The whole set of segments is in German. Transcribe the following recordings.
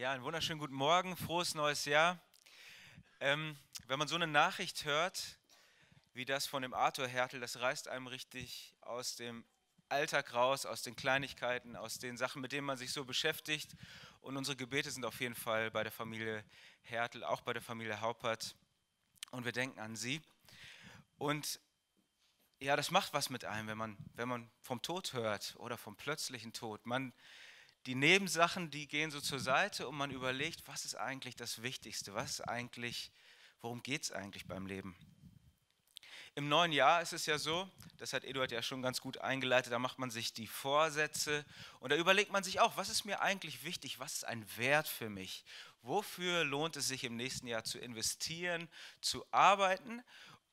Ja, einen wunderschönen guten Morgen, frohes neues Jahr. Ähm, wenn man so eine Nachricht hört, wie das von dem Arthur Hertel, das reißt einem richtig aus dem Alltag raus, aus den Kleinigkeiten, aus den Sachen, mit denen man sich so beschäftigt. Und unsere Gebete sind auf jeden Fall bei der Familie Hertel, auch bei der Familie Haupert. Und wir denken an sie. Und ja, das macht was mit einem, wenn man, wenn man vom Tod hört oder vom plötzlichen Tod. Man, die Nebensachen, die gehen so zur Seite und man überlegt, was ist eigentlich das Wichtigste, was eigentlich, worum geht es eigentlich beim Leben? Im neuen Jahr ist es ja so, das hat Eduard ja schon ganz gut eingeleitet, da macht man sich die Vorsätze und da überlegt man sich auch, was ist mir eigentlich wichtig, was ist ein Wert für mich, wofür lohnt es sich im nächsten Jahr zu investieren, zu arbeiten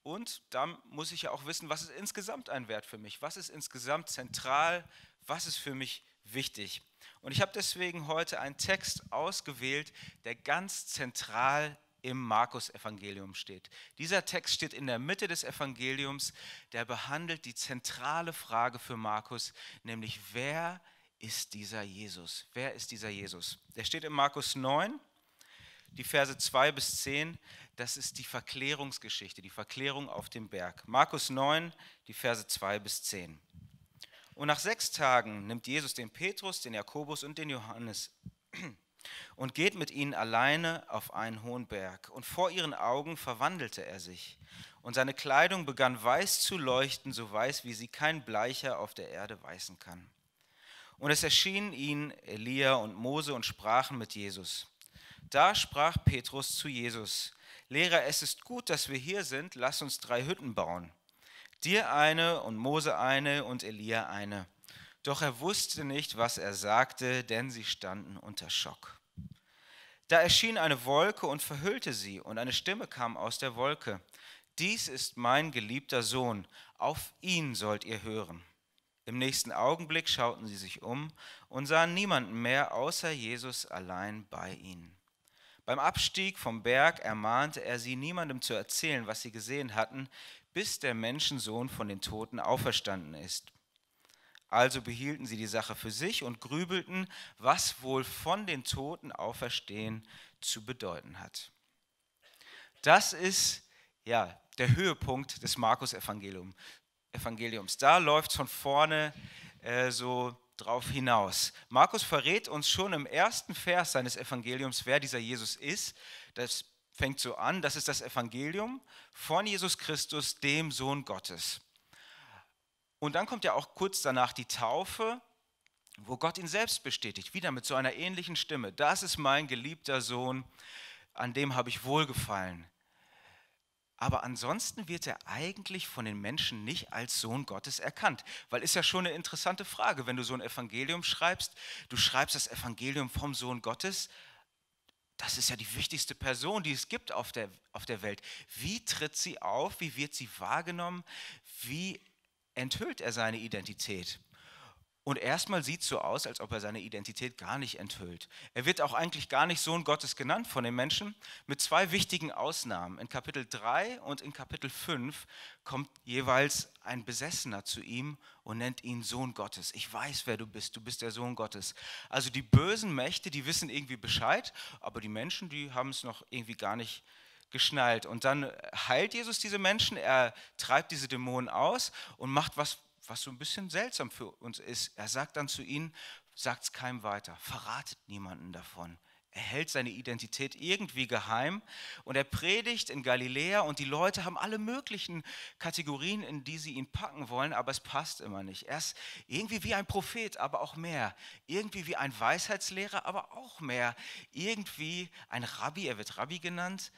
und dann muss ich ja auch wissen, was ist insgesamt ein Wert für mich, was ist insgesamt zentral, was ist für mich wichtig. Und ich habe deswegen heute einen Text ausgewählt, der ganz zentral im Markus-Evangelium steht. Dieser Text steht in der Mitte des Evangeliums, der behandelt die zentrale Frage für Markus, nämlich wer ist dieser Jesus? Wer ist dieser Jesus? Der steht in Markus 9, die Verse 2 bis 10. Das ist die Verklärungsgeschichte, die Verklärung auf dem Berg. Markus 9, die Verse 2 bis 10. Und nach sechs Tagen nimmt Jesus den Petrus, den Jakobus und den Johannes und geht mit ihnen alleine auf einen hohen Berg. Und vor ihren Augen verwandelte er sich. Und seine Kleidung begann weiß zu leuchten, so weiß, wie sie kein Bleicher auf der Erde weißen kann. Und es erschienen ihnen Elia und Mose und sprachen mit Jesus. Da sprach Petrus zu Jesus, Lehrer, es ist gut, dass wir hier sind, lass uns drei Hütten bauen dir eine und Mose eine und Elia eine. Doch er wusste nicht, was er sagte, denn sie standen unter Schock. Da erschien eine Wolke und verhüllte sie, und eine Stimme kam aus der Wolke. Dies ist mein geliebter Sohn, auf ihn sollt ihr hören. Im nächsten Augenblick schauten sie sich um und sahen niemanden mehr außer Jesus allein bei ihnen. Beim Abstieg vom Berg ermahnte er sie, niemandem zu erzählen, was sie gesehen hatten, bis der Menschensohn von den Toten auferstanden ist. Also behielten sie die Sache für sich und grübelten, was wohl von den Toten auferstehen zu bedeuten hat. Das ist ja der Höhepunkt des Markus-Evangeliums. Evangeliums. Da läuft es von vorne äh, so drauf hinaus. Markus verrät uns schon im ersten Vers seines Evangeliums, wer dieser Jesus ist. Das fängt so an, das ist das Evangelium von Jesus Christus, dem Sohn Gottes. Und dann kommt ja auch kurz danach die Taufe, wo Gott ihn selbst bestätigt, wieder mit so einer ähnlichen Stimme. Das ist mein geliebter Sohn, an dem habe ich wohlgefallen. Aber ansonsten wird er eigentlich von den Menschen nicht als Sohn Gottes erkannt, weil ist ja schon eine interessante Frage, wenn du so ein Evangelium schreibst. Du schreibst das Evangelium vom Sohn Gottes, das ist ja die wichtigste Person, die es gibt auf der, auf der Welt. Wie tritt sie auf? Wie wird sie wahrgenommen? Wie enthüllt er seine Identität? Und erstmal sieht es so aus, als ob er seine Identität gar nicht enthüllt. Er wird auch eigentlich gar nicht Sohn Gottes genannt von den Menschen, mit zwei wichtigen Ausnahmen. In Kapitel 3 und in Kapitel 5 kommt jeweils ein Besessener zu ihm und nennt ihn Sohn Gottes. Ich weiß, wer du bist, du bist der Sohn Gottes. Also die bösen Mächte, die wissen irgendwie Bescheid, aber die Menschen, die haben es noch irgendwie gar nicht geschnallt. Und dann heilt Jesus diese Menschen, er treibt diese Dämonen aus und macht was was so ein bisschen seltsam für uns ist. Er sagt dann zu ihnen, sagt es keinem weiter, verratet niemanden davon. Er hält seine Identität irgendwie geheim und er predigt in Galiläa und die Leute haben alle möglichen Kategorien, in die sie ihn packen wollen, aber es passt immer nicht. Er ist irgendwie wie ein Prophet, aber auch mehr. Irgendwie wie ein Weisheitslehrer, aber auch mehr. Irgendwie ein Rabbi, er wird Rabbi genannt,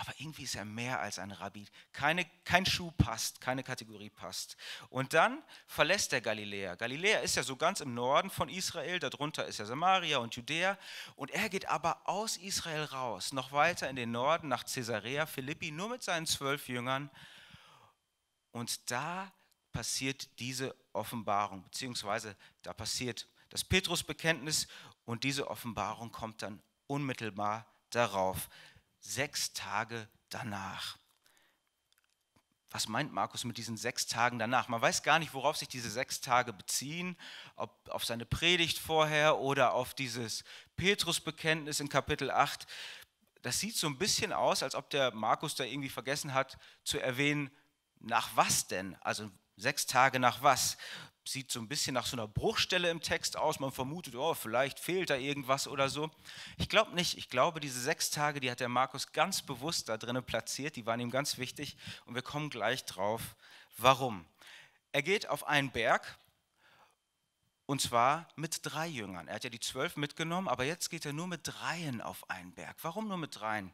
aber irgendwie ist er mehr als ein Rabbi. Keine, kein Schuh passt, keine Kategorie passt. Und dann verlässt er Galiläa. Galiläa ist ja so ganz im Norden von Israel, darunter ist ja Samaria und Judäa. Und er geht aber aus Israel raus, noch weiter in den Norden nach Caesarea Philippi, nur mit seinen zwölf Jüngern. Und da passiert diese Offenbarung, beziehungsweise da passiert das Petrusbekenntnis und diese Offenbarung kommt dann unmittelbar darauf sechs Tage danach. Was meint Markus mit diesen sechs Tagen danach? Man weiß gar nicht, worauf sich diese sechs Tage beziehen, ob auf seine Predigt vorher oder auf dieses Petrusbekenntnis in Kapitel 8. Das sieht so ein bisschen aus, als ob der Markus da irgendwie vergessen hat zu erwähnen, nach was denn? Also sechs Tage nach was? sieht so ein bisschen nach so einer Bruchstelle im Text aus. Man vermutet, oh, vielleicht fehlt da irgendwas oder so. Ich glaube nicht. Ich glaube, diese sechs Tage, die hat der Markus ganz bewusst da drinnen platziert. Die waren ihm ganz wichtig. Und wir kommen gleich drauf, warum. Er geht auf einen Berg und zwar mit drei Jüngern. Er hat ja die zwölf mitgenommen, aber jetzt geht er nur mit dreien auf einen Berg. Warum nur mit dreien?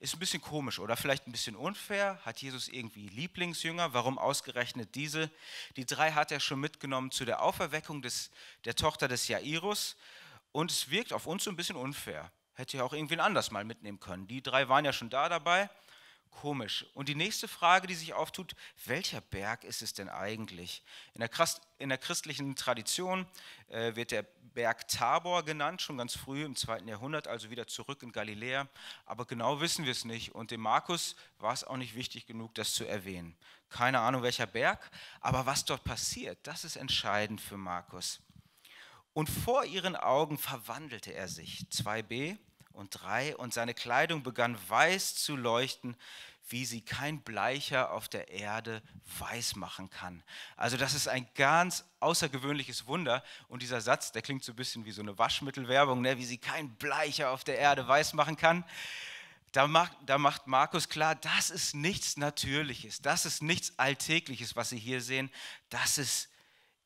Ist ein bisschen komisch oder vielleicht ein bisschen unfair. Hat Jesus irgendwie Lieblingsjünger? Warum ausgerechnet diese? Die drei hat er schon mitgenommen zu der Auferweckung des, der Tochter des Jairus. Und es wirkt auf uns so ein bisschen unfair. Hätte ja auch irgendwen anders mal mitnehmen können. Die drei waren ja schon da dabei komisch. Und die nächste Frage, die sich auftut, welcher Berg ist es denn eigentlich? In der, Christ, in der christlichen Tradition äh, wird der Berg Tabor genannt, schon ganz früh im zweiten Jahrhundert, also wieder zurück in Galiläa. Aber genau wissen wir es nicht. Und dem Markus war es auch nicht wichtig genug, das zu erwähnen. Keine Ahnung, welcher Berg, aber was dort passiert, das ist entscheidend für Markus. Und vor ihren Augen verwandelte er sich. 2b, und drei, und seine Kleidung begann weiß zu leuchten, wie sie kein Bleicher auf der Erde weiß machen kann. Also das ist ein ganz außergewöhnliches Wunder. Und dieser Satz, der klingt so ein bisschen wie so eine Waschmittelwerbung, ne? wie sie kein Bleicher auf der Erde weiß machen kann. Da macht, da macht Markus klar, das ist nichts Natürliches, das ist nichts Alltägliches, was Sie hier sehen. Das ist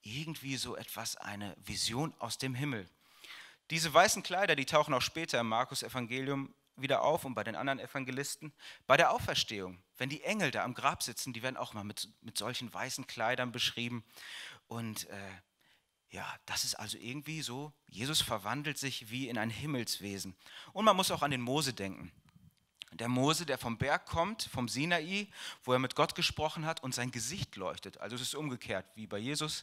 irgendwie so etwas, eine Vision aus dem Himmel. Diese weißen Kleider, die tauchen auch später im Markus-Evangelium wieder auf und bei den anderen Evangelisten. Bei der Auferstehung, wenn die Engel da am Grab sitzen, die werden auch mal mit, mit solchen weißen Kleidern beschrieben. Und äh, ja, das ist also irgendwie so, Jesus verwandelt sich wie in ein Himmelswesen. Und man muss auch an den Mose denken. Der Mose, der vom Berg kommt, vom Sinai, wo er mit Gott gesprochen hat und sein Gesicht leuchtet. Also es ist umgekehrt wie bei Jesus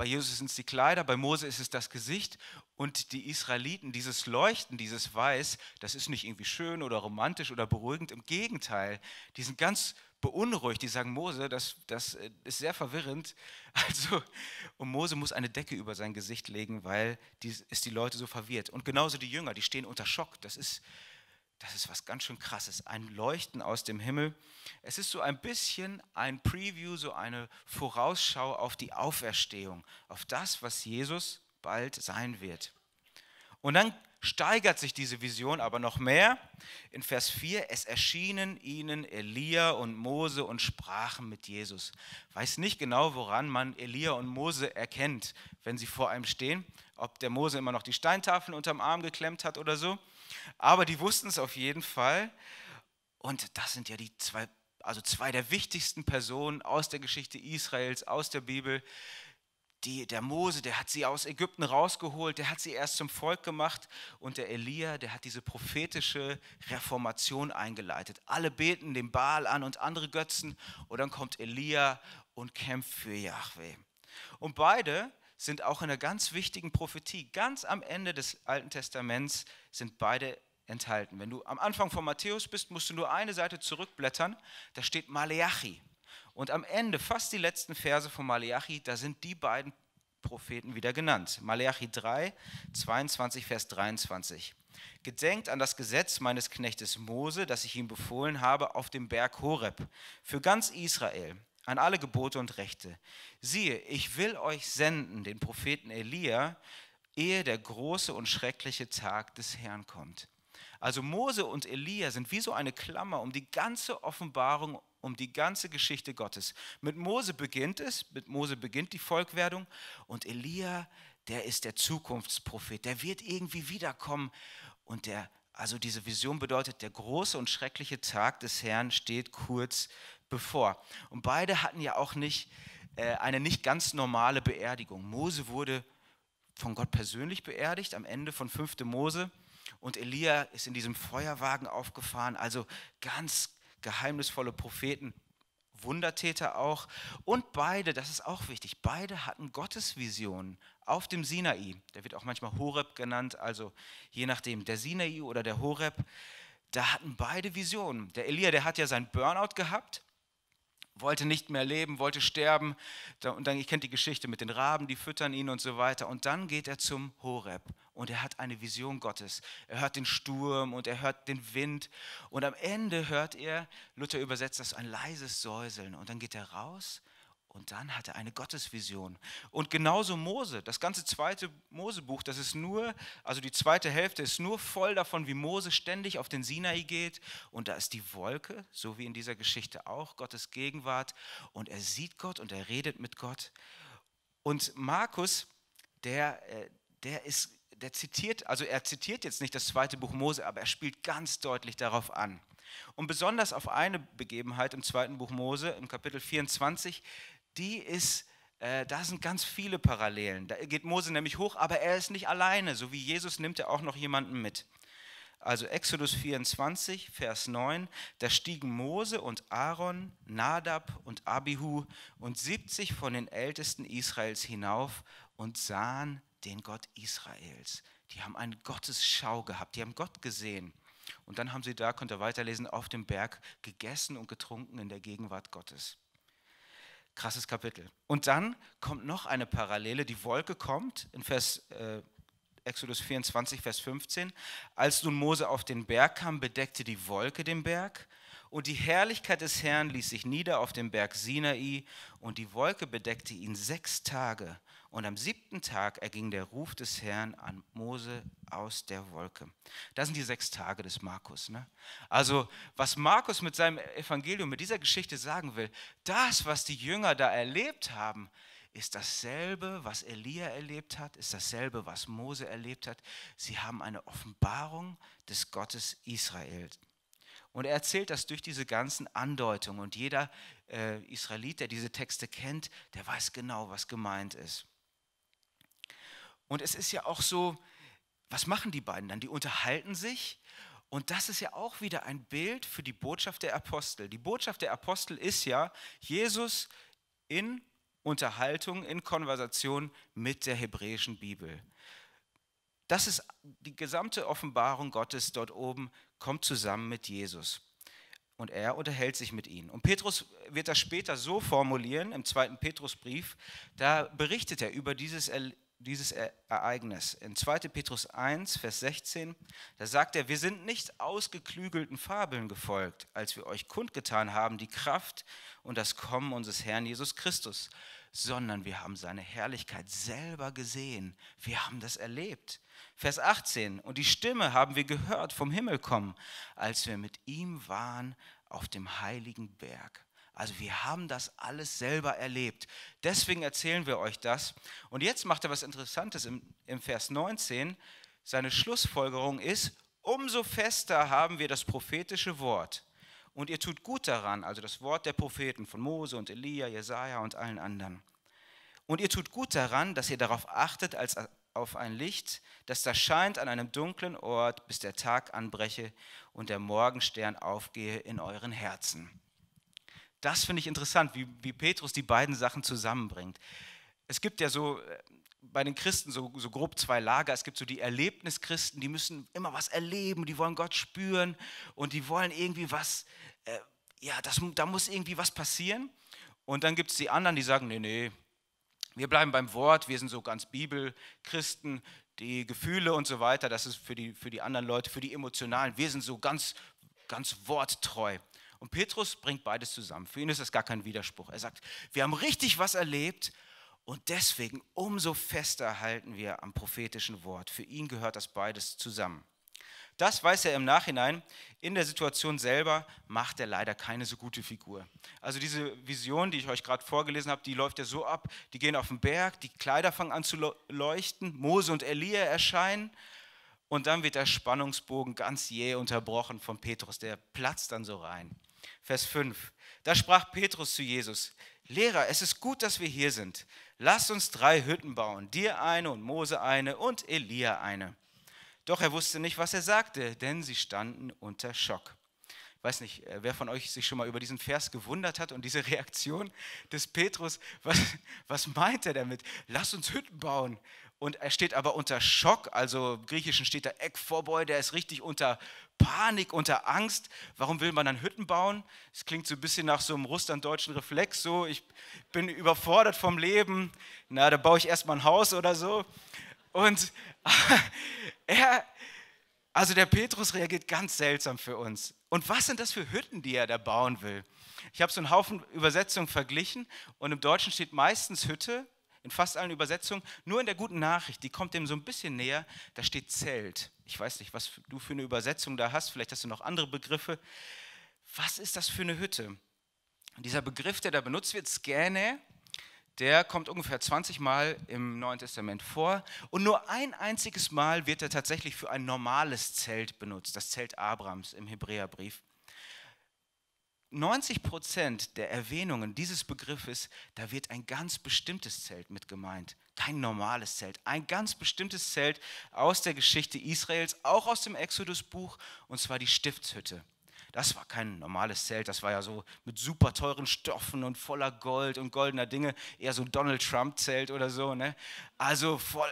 bei Jesus sind es die Kleider, bei Mose ist es das Gesicht und die Israeliten, dieses Leuchten, dieses Weiß, das ist nicht irgendwie schön oder romantisch oder beruhigend, im Gegenteil, die sind ganz beunruhigt, die sagen, Mose, das, das äh, ist sehr verwirrend. Also, und Mose muss eine Decke über sein Gesicht legen, weil es die Leute so verwirrt. Und genauso die Jünger, die stehen unter Schock. Das ist, das ist was ganz schön krasses, ein Leuchten aus dem Himmel. Es ist so ein bisschen ein Preview, so eine Vorausschau auf die Auferstehung, auf das, was Jesus bald sein wird. Und dann steigert sich diese Vision aber noch mehr. In Vers 4, es erschienen ihnen Elia und Mose und sprachen mit Jesus. Weiß nicht genau, woran man Elia und Mose erkennt, wenn sie vor einem stehen, ob der Mose immer noch die Steintafeln unterm Arm geklemmt hat oder so. Aber die wussten es auf jeden Fall. Und das sind ja die zwei, also zwei der wichtigsten Personen aus der Geschichte Israels, aus der Bibel. Die, der Mose, der hat sie aus Ägypten rausgeholt, der hat sie erst zum Volk gemacht und der Elia, der hat diese prophetische Reformation eingeleitet. Alle beten den Baal an und andere Götzen und dann kommt Elia und kämpft für Yahweh. Und beide sind auch in einer ganz wichtigen Prophetie ganz am Ende des Alten Testaments sind beide enthalten. Wenn du am Anfang von Matthäus bist, musst du nur eine Seite zurückblättern, da steht Maleachi. Und am Ende, fast die letzten Verse von Maleachi, da sind die beiden Propheten wieder genannt. Maleachi 3, 22, Vers 23. Gedenkt an das Gesetz meines Knechtes Mose, das ich ihm befohlen habe, auf dem Berg Horeb, für ganz Israel, an alle Gebote und Rechte. Siehe, ich will euch senden, den Propheten Elia, ehe der große und schreckliche Tag des Herrn kommt. Also Mose und Elia sind wie so eine Klammer um die ganze Offenbarung, um die ganze Geschichte Gottes. Mit Mose beginnt es, mit Mose beginnt die Volkwerdung und Elia, der ist der Zukunftsprophet, der wird irgendwie wiederkommen und der also diese Vision bedeutet, der große und schreckliche Tag des Herrn steht kurz bevor. Und beide hatten ja auch nicht äh, eine nicht ganz normale Beerdigung. Mose wurde von Gott persönlich beerdigt am Ende von 5. Mose. Und Elia ist in diesem Feuerwagen aufgefahren, also ganz geheimnisvolle Propheten, Wundertäter auch. Und beide, das ist auch wichtig, beide hatten Gottesvisionen auf dem Sinai. Der wird auch manchmal Horeb genannt, also je nachdem, der Sinai oder der Horeb. Da hatten beide Visionen. Der Elia, der hat ja sein Burnout gehabt wollte nicht mehr leben, wollte sterben. Und dann, ihr kennt die Geschichte mit den Raben, die füttern ihn und so weiter. Und dann geht er zum Horeb und er hat eine Vision Gottes. Er hört den Sturm und er hört den Wind. Und am Ende hört er, Luther übersetzt das, ein leises Säuseln. Und dann geht er raus und dann hat er eine Gottesvision. Und genauso Mose, das ganze zweite Mosebuch, das ist nur, also die zweite Hälfte ist nur voll davon, wie Mose ständig auf den Sinai geht. Und da ist die Wolke, so wie in dieser Geschichte auch, Gottes Gegenwart. Und er sieht Gott und er redet mit Gott. Und Markus, der, äh, der ist, der zitiert, also er zitiert jetzt nicht das zweite Buch Mose, aber er spielt ganz deutlich darauf an. Und besonders auf eine Begebenheit im zweiten Buch Mose, im Kapitel 24, die ist, äh, da sind ganz viele Parallelen. Da geht Mose nämlich hoch, aber er ist nicht alleine. So wie Jesus nimmt er auch noch jemanden mit. Also Exodus 24, Vers 9, da stiegen Mose und Aaron, Nadab und Abihu und 70 von den Ältesten Israels hinauf und sahen den Gott Israels. Die haben eine Gottesschau gehabt, die haben Gott gesehen. Und dann haben sie da, könnt ihr weiterlesen, auf dem Berg gegessen und getrunken in der Gegenwart Gottes. Krasses Kapitel. Und dann kommt noch eine Parallele. Die Wolke kommt in Vers, äh, Exodus 24, Vers 15. Als nun Mose auf den Berg kam, bedeckte die Wolke den Berg. Und die Herrlichkeit des Herrn ließ sich nieder auf dem Berg Sinai. Und die Wolke bedeckte ihn sechs Tage. Und am siebten Tag erging der Ruf des Herrn an Mose aus der Wolke. Das sind die sechs Tage des Markus. Ne? Also was Markus mit seinem Evangelium, mit dieser Geschichte sagen will, das, was die Jünger da erlebt haben, ist dasselbe, was Elia erlebt hat, ist dasselbe, was Mose erlebt hat. Sie haben eine Offenbarung des Gottes Israels. Und er erzählt das durch diese ganzen Andeutungen. Und jeder äh, Israelit, der diese Texte kennt, der weiß genau, was gemeint ist. Und es ist ja auch so, was machen die beiden dann? Die unterhalten sich. Und das ist ja auch wieder ein Bild für die Botschaft der Apostel. Die Botschaft der Apostel ist ja Jesus in Unterhaltung, in Konversation mit der hebräischen Bibel. Das ist die gesamte Offenbarung Gottes dort oben, kommt zusammen mit Jesus. Und er unterhält sich mit ihnen. Und Petrus wird das später so formulieren im zweiten Petrusbrief. Da berichtet er über dieses Erlebnis dieses Ereignis. In 2. Petrus 1, Vers 16, da sagt er, wir sind nicht ausgeklügelten Fabeln gefolgt, als wir euch kundgetan haben die Kraft und das Kommen unseres Herrn Jesus Christus, sondern wir haben seine Herrlichkeit selber gesehen, wir haben das erlebt. Vers 18, und die Stimme haben wir gehört vom Himmel kommen, als wir mit ihm waren auf dem heiligen Berg. Also wir haben das alles selber erlebt. Deswegen erzählen wir euch das. Und jetzt macht er was Interessantes im, im Vers 19. Seine Schlussfolgerung ist, umso fester haben wir das prophetische Wort. Und ihr tut gut daran, also das Wort der Propheten von Mose und Elia, Jesaja und allen anderen. Und ihr tut gut daran, dass ihr darauf achtet als auf ein Licht, das da scheint an einem dunklen Ort, bis der Tag anbreche und der Morgenstern aufgehe in euren Herzen. Das finde ich interessant, wie, wie Petrus die beiden Sachen zusammenbringt. Es gibt ja so äh, bei den Christen so, so grob zwei Lager. Es gibt so die Erlebnischristen, die müssen immer was erleben, die wollen Gott spüren und die wollen irgendwie was, äh, ja, das, da muss irgendwie was passieren. Und dann gibt es die anderen, die sagen, nee, nee, wir bleiben beim Wort, wir sind so ganz Bibelchristen, die Gefühle und so weiter, das ist für die, für die anderen Leute, für die Emotionalen, wir sind so ganz, ganz worttreu. Und Petrus bringt beides zusammen. Für ihn ist das gar kein Widerspruch. Er sagt, wir haben richtig was erlebt und deswegen umso fester halten wir am prophetischen Wort. Für ihn gehört das beides zusammen. Das weiß er im Nachhinein. In der Situation selber macht er leider keine so gute Figur. Also diese Vision, die ich euch gerade vorgelesen habe, die läuft ja so ab. Die gehen auf den Berg, die Kleider fangen an zu leuchten, Mose und Elia erscheinen und dann wird der Spannungsbogen ganz jäh unterbrochen von Petrus. Der platzt dann so rein. Vers 5. Da sprach Petrus zu Jesus, Lehrer, es ist gut, dass wir hier sind. Lass uns drei Hütten bauen, dir eine und Mose eine und Elia eine. Doch er wusste nicht, was er sagte, denn sie standen unter Schock. Ich weiß nicht, äh, wer von euch sich schon mal über diesen Vers gewundert hat und diese Reaktion des Petrus. Was, was meint er damit? Lass uns Hütten bauen. Und er steht aber unter Schock, also im Griechischen steht da Eckvorbeu, der ist richtig unter Panik, unter Angst. Warum will man dann Hütten bauen? Es klingt so ein bisschen nach so einem russlanddeutschen Reflex, so ich bin überfordert vom Leben, na, da baue ich erstmal ein Haus oder so. Und er, also der Petrus reagiert ganz seltsam für uns. Und was sind das für Hütten, die er da bauen will? Ich habe so einen Haufen Übersetzungen verglichen und im Deutschen steht meistens Hütte, in fast allen Übersetzungen. Nur in der guten Nachricht, die kommt dem so ein bisschen näher, da steht Zelt. Ich weiß nicht, was du für eine Übersetzung da hast, vielleicht hast du noch andere Begriffe. Was ist das für eine Hütte? dieser Begriff, der da benutzt wird, Skäne, der kommt ungefähr 20 Mal im Neuen Testament vor und nur ein einziges Mal wird er tatsächlich für ein normales Zelt benutzt, das Zelt Abrams im Hebräerbrief. 90 Prozent der Erwähnungen dieses Begriffes, da wird ein ganz bestimmtes Zelt mit gemeint. Kein normales Zelt, ein ganz bestimmtes Zelt aus der Geschichte Israels, auch aus dem Exodus-Buch, und zwar die Stiftshütte. Das war kein normales Zelt, das war ja so mit super teuren Stoffen und voller Gold und goldener Dinge, eher so ein Donald Trump-Zelt oder so. Ne? Also voll,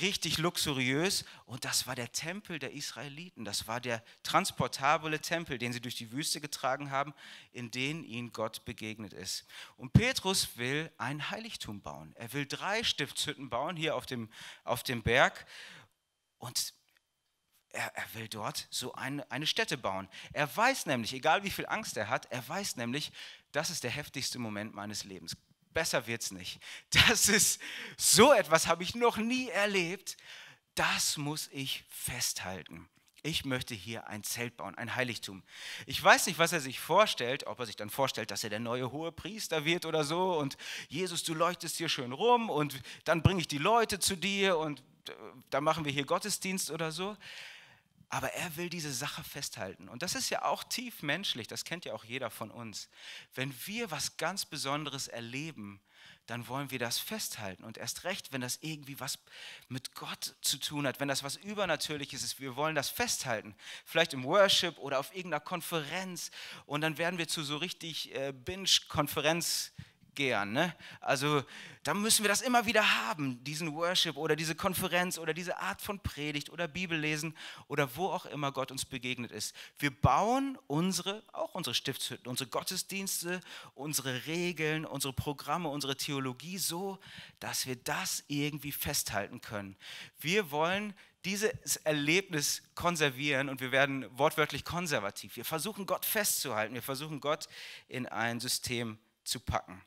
richtig luxuriös. Und das war der Tempel der Israeliten, das war der transportable Tempel, den sie durch die Wüste getragen haben, in den ihnen Gott begegnet ist. Und Petrus will ein Heiligtum bauen. Er will drei Stiftshütten bauen hier auf dem, auf dem Berg. Und er, er will dort so eine, eine Stätte bauen. Er weiß nämlich, egal wie viel Angst er hat, er weiß nämlich, das ist der heftigste Moment meines Lebens. Besser wird's nicht. Das ist so etwas habe ich noch nie erlebt. Das muss ich festhalten. Ich möchte hier ein Zelt bauen, ein Heiligtum. Ich weiß nicht, was er sich vorstellt, ob er sich dann vorstellt, dass er der neue hohe Priester wird oder so und Jesus, du leuchtest hier schön rum und dann bringe ich die Leute zu dir und äh, dann machen wir hier Gottesdienst oder so. Aber er will diese Sache festhalten. Und das ist ja auch tief menschlich, das kennt ja auch jeder von uns. Wenn wir was ganz Besonderes erleben, dann wollen wir das festhalten. Und erst recht, wenn das irgendwie was mit Gott zu tun hat, wenn das was Übernatürliches ist, wir wollen das festhalten. Vielleicht im Worship oder auf irgendeiner Konferenz. Und dann werden wir zu so richtig äh, Binge-Konferenz. Gern. Ne? Also da müssen wir das immer wieder haben, diesen Worship oder diese Konferenz oder diese Art von Predigt oder Bibellesen oder wo auch immer Gott uns begegnet ist. Wir bauen unsere, auch unsere Stiftshütten, unsere Gottesdienste, unsere Regeln, unsere Programme, unsere Theologie so, dass wir das irgendwie festhalten können. Wir wollen dieses Erlebnis konservieren und wir werden wortwörtlich konservativ. Wir versuchen Gott festzuhalten, wir versuchen Gott in ein System zu packen.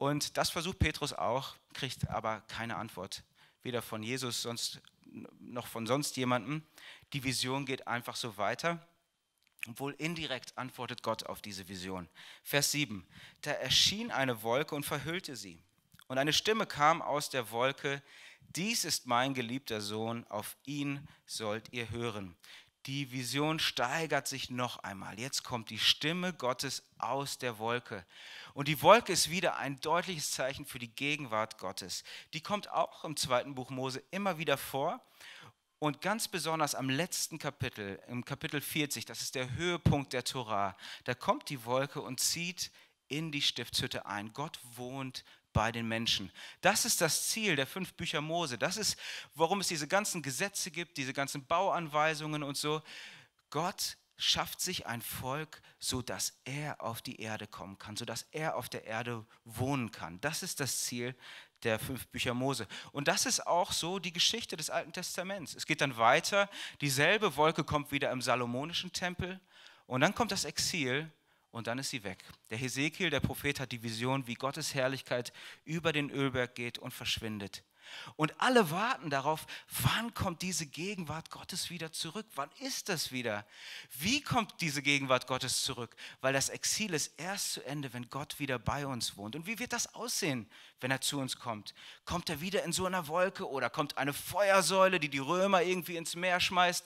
Und das versucht Petrus auch, kriegt aber keine Antwort. Weder von Jesus sonst, noch von sonst jemandem. Die Vision geht einfach so weiter. Obwohl indirekt antwortet Gott auf diese Vision. Vers 7. Da erschien eine Wolke und verhüllte sie. Und eine Stimme kam aus der Wolke. Dies ist mein geliebter Sohn, auf ihn sollt ihr hören die Vision steigert sich noch einmal. Jetzt kommt die Stimme Gottes aus der Wolke. Und die Wolke ist wieder ein deutliches Zeichen für die Gegenwart Gottes. Die kommt auch im zweiten Buch Mose immer wieder vor. Und ganz besonders am letzten Kapitel, im Kapitel 40, das ist der Höhepunkt der Torah, da kommt die Wolke und zieht in die Stiftshütte ein. Gott wohnt bei den Menschen. Das ist das Ziel der fünf Bücher Mose. Das ist, warum es diese ganzen Gesetze gibt, diese ganzen Bauanweisungen und so. Gott schafft sich ein Volk, so dass er auf die Erde kommen kann, so dass er auf der Erde wohnen kann. Das ist das Ziel der fünf Bücher Mose. Und das ist auch so die Geschichte des Alten Testaments. Es geht dann weiter, dieselbe Wolke kommt wieder im salomonischen Tempel und dann kommt das Exil und dann ist sie weg. Der Hesekiel, der Prophet, hat die Vision, wie Gottes Herrlichkeit über den Ölberg geht und verschwindet. Und alle warten darauf, wann kommt diese Gegenwart Gottes wieder zurück? Wann ist das wieder? Wie kommt diese Gegenwart Gottes zurück? Weil das Exil ist erst zu Ende, wenn Gott wieder bei uns wohnt. Und wie wird das aussehen, wenn er zu uns kommt? Kommt er wieder in so einer Wolke oder kommt eine Feuersäule, die die Römer irgendwie ins Meer schmeißt?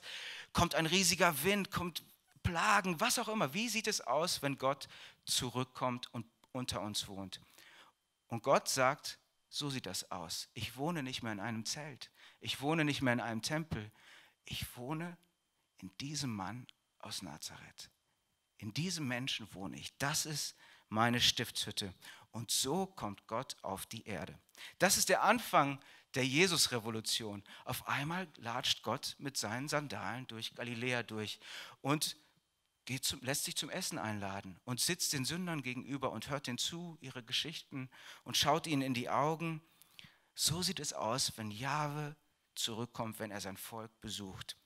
Kommt ein riesiger Wind? Kommt Plagen, was auch immer. Wie sieht es aus, wenn Gott zurückkommt und unter uns wohnt? Und Gott sagt, so sieht das aus. Ich wohne nicht mehr in einem Zelt. Ich wohne nicht mehr in einem Tempel. Ich wohne in diesem Mann aus Nazareth. In diesem Menschen wohne ich. Das ist meine Stiftshütte. Und so kommt Gott auf die Erde. Das ist der Anfang der Jesus-Revolution. Auf einmal latscht Gott mit seinen Sandalen durch Galiläa durch. Und zum, lässt sich zum Essen einladen und sitzt den Sündern gegenüber und hört ihnen zu, ihre Geschichten und schaut ihnen in die Augen. So sieht es aus, wenn Jahwe zurückkommt, wenn er sein Volk besucht.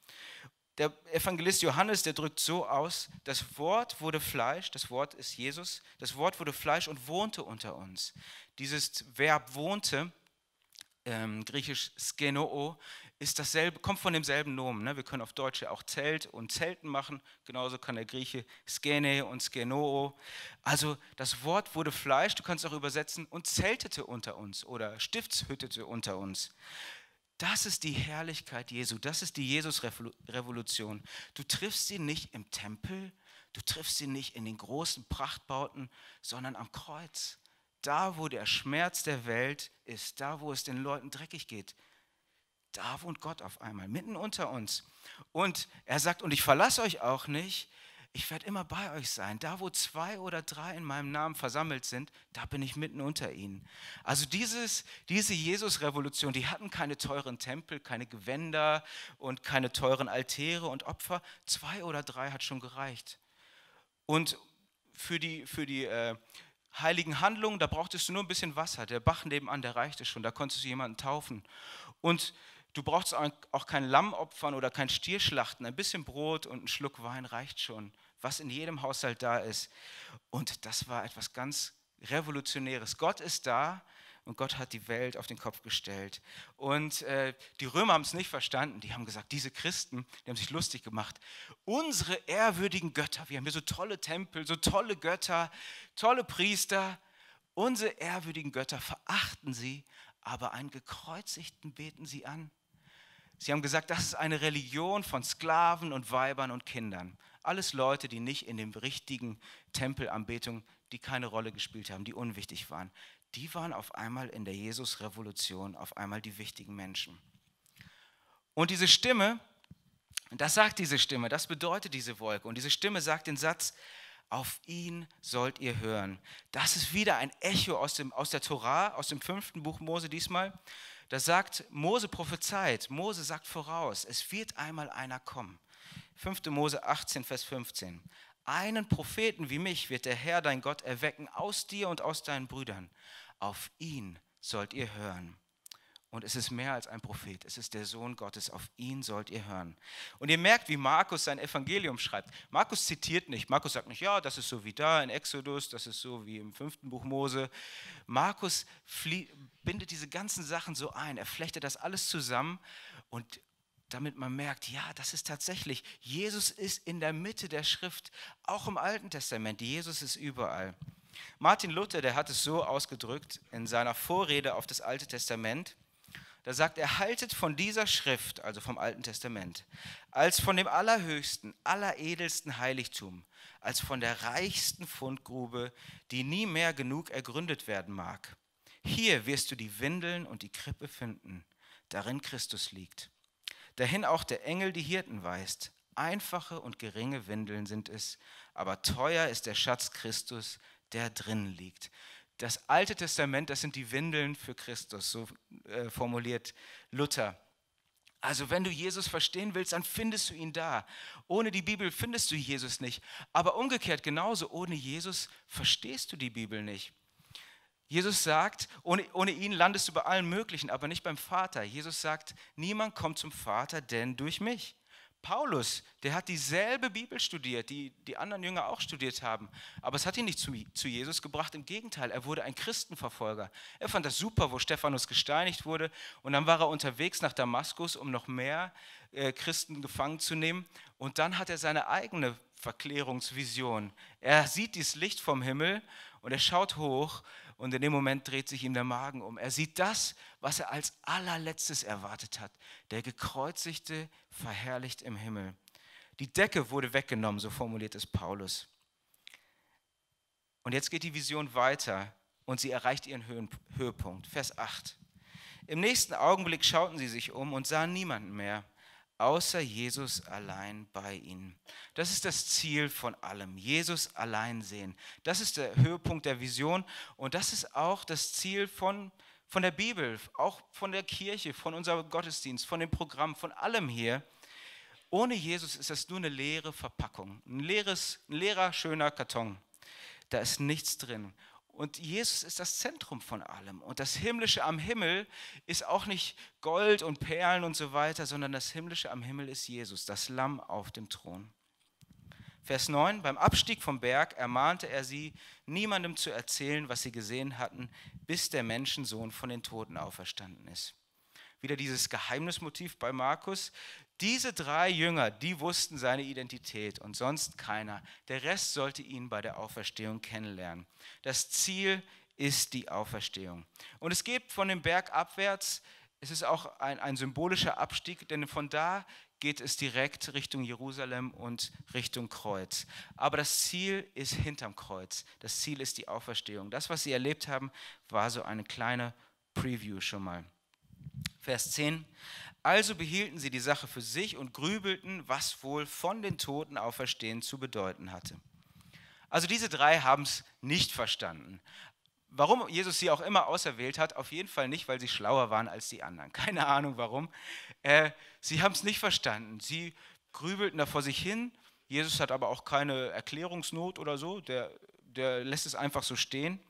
Der Evangelist Johannes, der drückt so aus, das Wort wurde Fleisch, das Wort ist Jesus, das Wort wurde Fleisch und wohnte unter uns. Dieses Verb wohnte ähm, griechisch skenoo, ist dasselbe, kommt von demselben Nomen. Ne? Wir können auf Deutsch ja auch Zelt und Zelten machen, genauso kann der Grieche skene und skenoo. Also das Wort wurde Fleisch, du kannst auch übersetzen, und zeltete unter uns oder stiftshüttete unter uns. Das ist die Herrlichkeit Jesu, das ist die Jesus-Revolution. Du triffst sie nicht im Tempel, du triffst sie nicht in den großen Prachtbauten, sondern am Kreuz. Da, wo der Schmerz der Welt ist, da, wo es den Leuten dreckig geht, da wohnt Gott auf einmal, mitten unter uns. Und er sagt, und ich verlasse euch auch nicht, ich werde immer bei euch sein. Da, wo zwei oder drei in meinem Namen versammelt sind, da bin ich mitten unter ihnen. Also dieses, diese Jesus-Revolution, die hatten keine teuren Tempel, keine Gewänder und keine teuren Altäre und Opfer. Zwei oder drei hat schon gereicht. Und für die, für die äh, heiligen Handlungen, da brauchtest du nur ein bisschen Wasser. Der Bach nebenan, der reichte schon, da konntest du jemanden taufen. Und du brauchst auch kein Lamm opfern oder kein Stier schlachten. Ein bisschen Brot und ein Schluck Wein reicht schon, was in jedem Haushalt da ist. Und das war etwas ganz Revolutionäres. Gott ist da und Gott hat die Welt auf den Kopf gestellt. Und äh, die Römer haben es nicht verstanden. Die haben gesagt, diese Christen, die haben sich lustig gemacht. Unsere ehrwürdigen Götter, wir haben hier so tolle Tempel, so tolle Götter, tolle Priester. Unsere ehrwürdigen Götter verachten sie, aber einen gekreuzigten beten sie an. Sie haben gesagt, das ist eine Religion von Sklaven und Weibern und Kindern. Alles Leute, die nicht in dem richtigen Tempelanbetung, die keine Rolle gespielt haben, die unwichtig waren die waren auf einmal in der Jesus-Revolution, auf einmal die wichtigen Menschen. Und diese Stimme, das sagt diese Stimme, das bedeutet diese Wolke. Und diese Stimme sagt den Satz, auf ihn sollt ihr hören. Das ist wieder ein Echo aus, dem, aus der Torah, aus dem fünften Buch Mose diesmal. Da sagt, Mose prophezeit, Mose sagt voraus, es wird einmal einer kommen. 5. Mose 18, Vers 15 einen Propheten wie mich wird der Herr dein Gott erwecken aus dir und aus deinen Brüdern. Auf ihn sollt ihr hören. Und es ist mehr als ein Prophet, es ist der Sohn Gottes, auf ihn sollt ihr hören. Und ihr merkt, wie Markus sein Evangelium schreibt. Markus zitiert nicht, Markus sagt nicht, ja, das ist so wie da in Exodus, das ist so wie im fünften Buch Mose. Markus bindet diese ganzen Sachen so ein, er flechtet das alles zusammen und damit man merkt, ja, das ist tatsächlich, Jesus ist in der Mitte der Schrift, auch im Alten Testament, Jesus ist überall. Martin Luther, der hat es so ausgedrückt in seiner Vorrede auf das Alte Testament, da sagt er, haltet von dieser Schrift, also vom Alten Testament, als von dem allerhöchsten, alleredelsten Heiligtum, als von der reichsten Fundgrube, die nie mehr genug ergründet werden mag. Hier wirst du die Windeln und die Krippe finden, darin Christus liegt dahin auch der Engel die Hirten weist. Einfache und geringe Windeln sind es, aber teuer ist der Schatz Christus, der drin liegt. Das Alte Testament, das sind die Windeln für Christus, so äh, formuliert Luther. Also wenn du Jesus verstehen willst, dann findest du ihn da. Ohne die Bibel findest du Jesus nicht. Aber umgekehrt genauso, ohne Jesus verstehst du die Bibel nicht. Jesus sagt, ohne, ohne ihn landest du bei allen möglichen, aber nicht beim Vater. Jesus sagt, niemand kommt zum Vater, denn durch mich. Paulus, der hat dieselbe Bibel studiert, die die anderen Jünger auch studiert haben, aber es hat ihn nicht zu, zu Jesus gebracht. Im Gegenteil, er wurde ein Christenverfolger. Er fand das super, wo Stephanus gesteinigt wurde und dann war er unterwegs nach Damaskus, um noch mehr äh, Christen gefangen zu nehmen und dann hat er seine eigene Verklärungsvision. Er sieht dieses Licht vom Himmel und er schaut hoch und in dem Moment dreht sich ihm der Magen um. Er sieht das, was er als allerletztes erwartet hat. Der gekreuzigte, verherrlicht im Himmel. Die Decke wurde weggenommen, so formuliert es Paulus. Und jetzt geht die Vision weiter und sie erreicht ihren Höhepunkt. Vers 8. Im nächsten Augenblick schauten sie sich um und sahen niemanden mehr außer Jesus allein bei ihnen. Das ist das Ziel von allem, Jesus allein sehen. Das ist der Höhepunkt der Vision und das ist auch das Ziel von, von der Bibel, auch von der Kirche, von unserem Gottesdienst, von dem Programm, von allem hier. Ohne Jesus ist das nur eine leere Verpackung, ein, leeres, ein leerer, schöner Karton. Da ist nichts drin. Und Jesus ist das Zentrum von allem. Und das Himmlische am Himmel ist auch nicht Gold und Perlen und so weiter, sondern das Himmlische am Himmel ist Jesus, das Lamm auf dem Thron. Vers 9, beim Abstieg vom Berg ermahnte er sie, niemandem zu erzählen, was sie gesehen hatten, bis der Menschensohn von den Toten auferstanden ist. Wieder dieses Geheimnismotiv bei Markus. Diese drei Jünger, die wussten seine Identität und sonst keiner. Der Rest sollte ihn bei der Auferstehung kennenlernen. Das Ziel ist die Auferstehung. Und es geht von dem Berg abwärts. Es ist auch ein, ein symbolischer Abstieg, denn von da geht es direkt Richtung Jerusalem und Richtung Kreuz. Aber das Ziel ist hinterm Kreuz. Das Ziel ist die Auferstehung. Das, was sie erlebt haben, war so eine kleine Preview schon mal. Vers 10. Also behielten sie die Sache für sich und grübelten, was wohl von den Toten auferstehen zu bedeuten hatte. Also diese drei haben es nicht verstanden. Warum Jesus sie auch immer auserwählt hat, auf jeden Fall nicht, weil sie schlauer waren als die anderen. Keine Ahnung warum. Äh, sie haben es nicht verstanden. Sie grübelten da vor sich hin. Jesus hat aber auch keine Erklärungsnot oder so. Der, der lässt es einfach so stehen.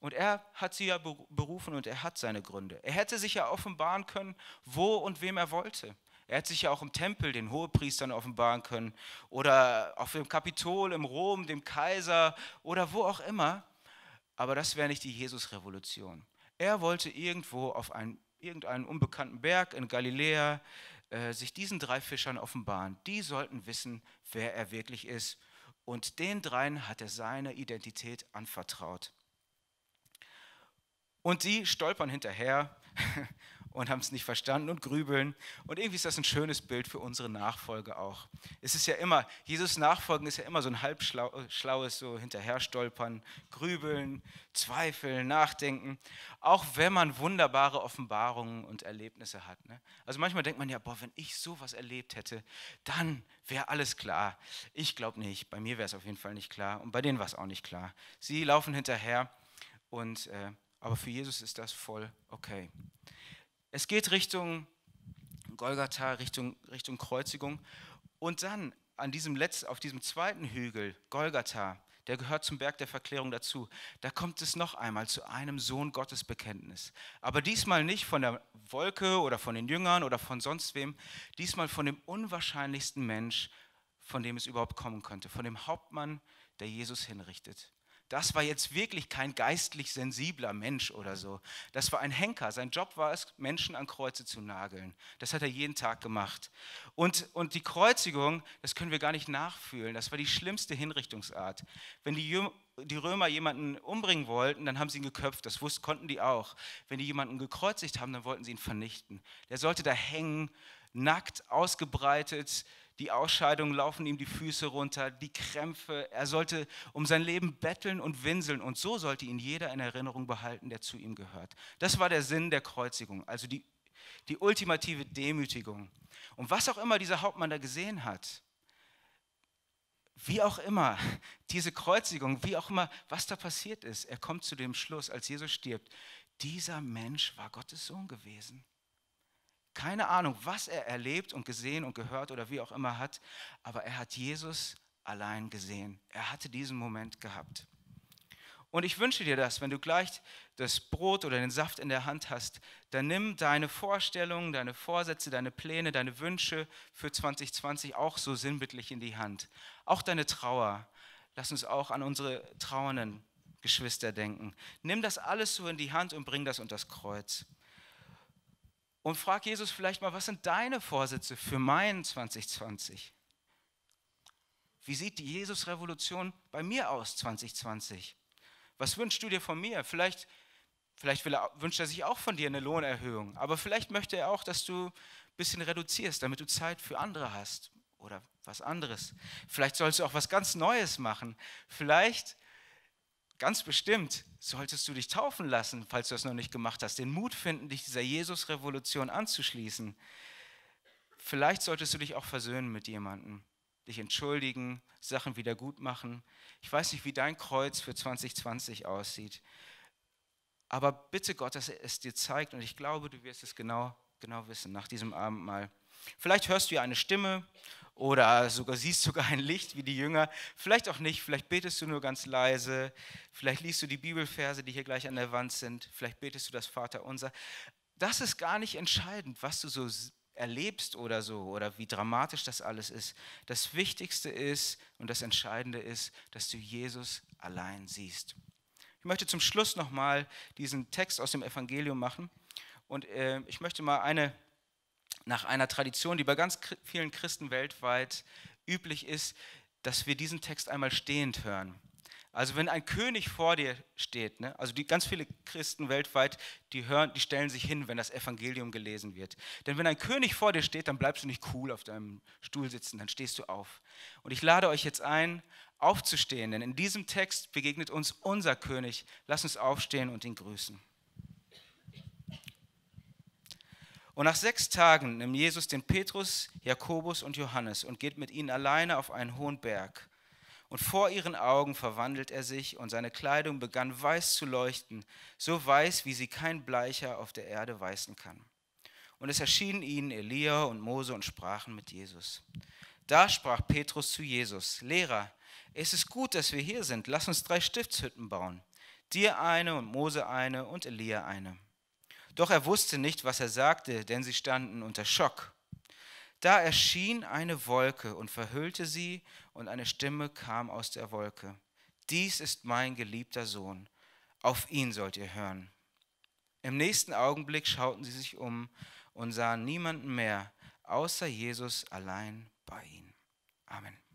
Und er hat sie ja berufen und er hat seine Gründe. Er hätte sich ja offenbaren können, wo und wem er wollte. Er hätte sich ja auch im Tempel den Hohepriestern offenbaren können oder auf dem Kapitol im Rom, dem Kaiser oder wo auch immer. Aber das wäre nicht die Jesusrevolution. Er wollte irgendwo auf einen, irgendeinen unbekannten Berg in Galiläa äh, sich diesen drei Fischern offenbaren. Die sollten wissen, wer er wirklich ist. Und den dreien hat er seine Identität anvertraut. Und sie stolpern hinterher und haben es nicht verstanden und grübeln. Und irgendwie ist das ein schönes Bild für unsere Nachfolge auch. Es ist ja immer, Jesus Nachfolgen ist ja immer so ein halbschlaues, äh, schlau, so hinterherstolpern, grübeln, zweifeln, nachdenken. Auch wenn man wunderbare Offenbarungen und Erlebnisse hat. Ne? Also manchmal denkt man ja, boah, wenn ich sowas erlebt hätte, dann wäre alles klar. Ich glaube nicht, bei mir wäre es auf jeden Fall nicht klar und bei denen war es auch nicht klar. Sie laufen hinterher und... Äh, aber für Jesus ist das voll okay. Es geht Richtung Golgatha, Richtung, Richtung Kreuzigung. Und dann an diesem letzten, auf diesem zweiten Hügel, Golgatha, der gehört zum Berg der Verklärung dazu. Da kommt es noch einmal zu einem Sohn Gottes Bekenntnis. Aber diesmal nicht von der Wolke oder von den Jüngern oder von sonst wem, diesmal von dem unwahrscheinlichsten Mensch, von dem es überhaupt kommen könnte, von dem Hauptmann, der Jesus hinrichtet. Das war jetzt wirklich kein geistlich sensibler Mensch oder so. Das war ein Henker. Sein Job war es, Menschen an Kreuze zu nageln. Das hat er jeden Tag gemacht. Und, und die Kreuzigung, das können wir gar nicht nachfühlen. Das war die schlimmste Hinrichtungsart. Wenn die die Römer jemanden umbringen wollten, dann haben sie ihn geköpft. Das wussten, konnten die auch. Wenn die jemanden gekreuzigt haben, dann wollten sie ihn vernichten. Der sollte da hängen, nackt, ausgebreitet, die Ausscheidungen laufen ihm die Füße runter, die Krämpfe. Er sollte um sein Leben betteln und winseln. Und so sollte ihn jeder in Erinnerung behalten, der zu ihm gehört. Das war der Sinn der Kreuzigung, also die, die ultimative Demütigung. Und was auch immer dieser Hauptmann da gesehen hat, wie auch immer, diese Kreuzigung, wie auch immer, was da passiert ist, er kommt zu dem Schluss, als Jesus stirbt, dieser Mensch war Gottes Sohn gewesen. Keine Ahnung, was er erlebt und gesehen und gehört oder wie auch immer hat, aber er hat Jesus allein gesehen. Er hatte diesen Moment gehabt. Und ich wünsche dir das, wenn du gleich das Brot oder den Saft in der Hand hast, dann nimm deine Vorstellungen, deine Vorsätze, deine Pläne, deine Wünsche für 2020 auch so sinnbildlich in die Hand. Auch deine Trauer. Lass uns auch an unsere trauernden Geschwister denken. Nimm das alles so in die Hand und bring das unter das Kreuz und frag Jesus vielleicht mal, was sind deine Vorsätze für meinen 2020? Wie sieht die Jesus-Revolution bei mir aus 2020? Was wünschst du dir von mir? Vielleicht, vielleicht er, wünscht er sich auch von dir eine Lohnerhöhung, aber vielleicht möchte er auch, dass du ein bisschen reduzierst, damit du Zeit für andere hast oder was anderes. Vielleicht sollst du auch was ganz Neues machen. Vielleicht Ganz bestimmt solltest du dich taufen lassen, falls du das noch nicht gemacht hast. Den Mut finden, dich dieser Jesus-Revolution anzuschließen. Vielleicht solltest du dich auch versöhnen mit jemandem, dich entschuldigen, Sachen wieder gut machen. Ich weiß nicht, wie dein Kreuz für 2020 aussieht. Aber bitte Gott, dass er es dir zeigt. Und ich glaube, du wirst es genau, genau wissen nach diesem Abendmahl. Vielleicht hörst du ja eine Stimme oder sogar siehst sogar ein Licht wie die Jünger. Vielleicht auch nicht, vielleicht betest du nur ganz leise, vielleicht liest du die Bibelverse, die hier gleich an der Wand sind, vielleicht betest du das Vaterunser. Das ist gar nicht entscheidend, was du so erlebst oder so oder wie dramatisch das alles ist. Das Wichtigste ist und das Entscheidende ist, dass du Jesus allein siehst. Ich möchte zum Schluss nochmal diesen Text aus dem Evangelium machen und äh, ich möchte mal eine nach einer Tradition, die bei ganz vielen Christen weltweit üblich ist, dass wir diesen Text einmal stehend hören. Also wenn ein König vor dir steht, ne, also die ganz viele Christen weltweit, die hören, die stellen sich hin, wenn das Evangelium gelesen wird. Denn wenn ein König vor dir steht, dann bleibst du nicht cool auf deinem Stuhl sitzen, dann stehst du auf. Und ich lade euch jetzt ein, aufzustehen, denn in diesem Text begegnet uns unser König. Lass uns aufstehen und ihn grüßen. Und nach sechs Tagen nimmt Jesus den Petrus, Jakobus und Johannes und geht mit ihnen alleine auf einen hohen Berg. Und vor ihren Augen verwandelt er sich und seine Kleidung begann weiß zu leuchten, so weiß, wie sie kein Bleicher auf der Erde weißen kann. Und es erschienen ihnen Elia und Mose und sprachen mit Jesus. Da sprach Petrus zu Jesus, Lehrer, es ist gut, dass wir hier sind, lass uns drei Stiftshütten bauen, dir eine und Mose eine und Elia eine doch er wusste nicht, was er sagte, denn sie standen unter Schock. Da erschien eine Wolke und verhüllte sie, und eine Stimme kam aus der Wolke. Dies ist mein geliebter Sohn, auf ihn sollt ihr hören. Im nächsten Augenblick schauten sie sich um und sahen niemanden mehr, außer Jesus allein bei ihnen. Amen.